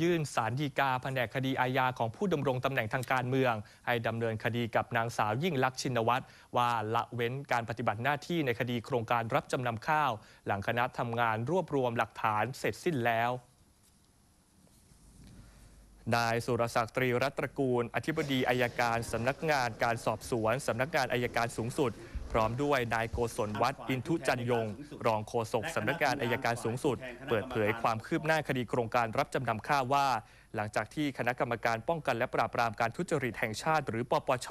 ยื่นสารดีกาแผนกคดีอาญาของผู้ดำรงตำแหน่งทางการเมือง ให้ดำเนินคดีกับนางสาวยิ่งลักษณ์ชินวัตรว่าละเว้นการปฏิบัติหน้าที่ในคดีโครงการรับจำนำข้าว หลังคณะทำงานรวบรวมหลักฐานเสร็จสิ้นแล้วนายสุรศักดิ์ตรีรัตรกูล อธิบดีอายการสำนักงานการสอบสวน สำนักงานอายการสูงสุดพร้อมด้วยนายโกศลวัดอินทุจันยง รองโฆษกสำนักงานอายการสูงสุด เปิดเผยความคืบหน้าคดีโครงการรับจำนำข้าวว่า หลังจากที่คณะกรรมการป้องกันและปราบปรามการทุจริตแห่งชาติหรือปปช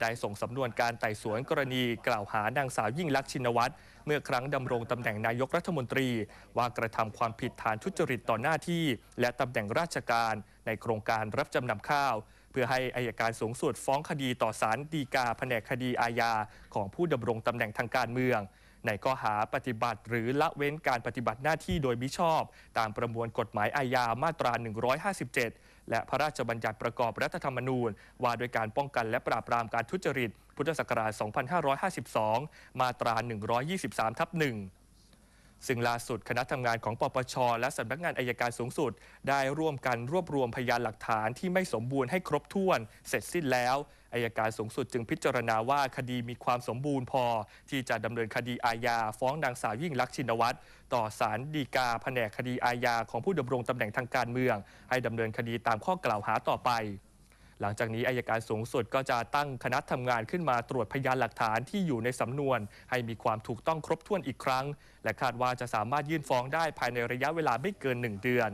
ได้ส่งสำนวนการไต่สวนกรณีกล่าวหานางสาวยิ่งลักษณ์ชินวัตร เมื่อครั้งดำรงตำแหน่งนายกรัฐมนตรีว่ากระทำความผิดฐานทุจริตต่อหน้าที่ และตำแหน่งราชการในโครงการรับจำนำข้าวเพื่อให้อายการสูงสุดฟ้องคดีต่อศาลฎีกาแผนกคดีอาญาของผู้ดำรงตำแหน่งทางการเมือง ในข้อหาปฏิบัติหรือละเว้นการปฏิบัติหน้าที่โดยมิชอบ ตามประมวลกฎหมายอาญามาตรา 157 และพระราชบัญญัติประกอบรัฐธรรมนูญว่าด้วยการป้องกันและปราบปรามการทุจริต พุทธศักราช2552 มาตรา 123ทับ1ซึ่งล่าสุดคณะทำงานของปปช และสำนักงานอายการสูงสุด ได้ร่วมกันรวบรวมพยานหลักฐานที่ไม่สมบูรณ์ให้ครบถ้วน เสร็จสิ้นแล้วอายการสูงสุดจึงพิจารณาว่าคดีมีความสมบูรณ์พอ ที่จะดำเนินคดีอาญา ฟ้องนางสาวยิ่งลักษณ์ชินวัตร ต่อศาลฎีกาแผนกคดีอาญาของผู้ดำรงตำแหน่งทางการเมือง ให้ดำเนินคดีตามข้อกล่าวหาต่อไปหลังจากนี้อายการสูงสุดก็จะตั้งคณะทำงานขึ้นมาตรวจพยานหลักฐานที่อยู่ในสำนวนให้มีความถูกต้องครบถ้วนอีกครั้งและคาดว่าจะสามารถยื่นฟ้องได้ภายในระยะเวลาไม่เกิน 1 เดือน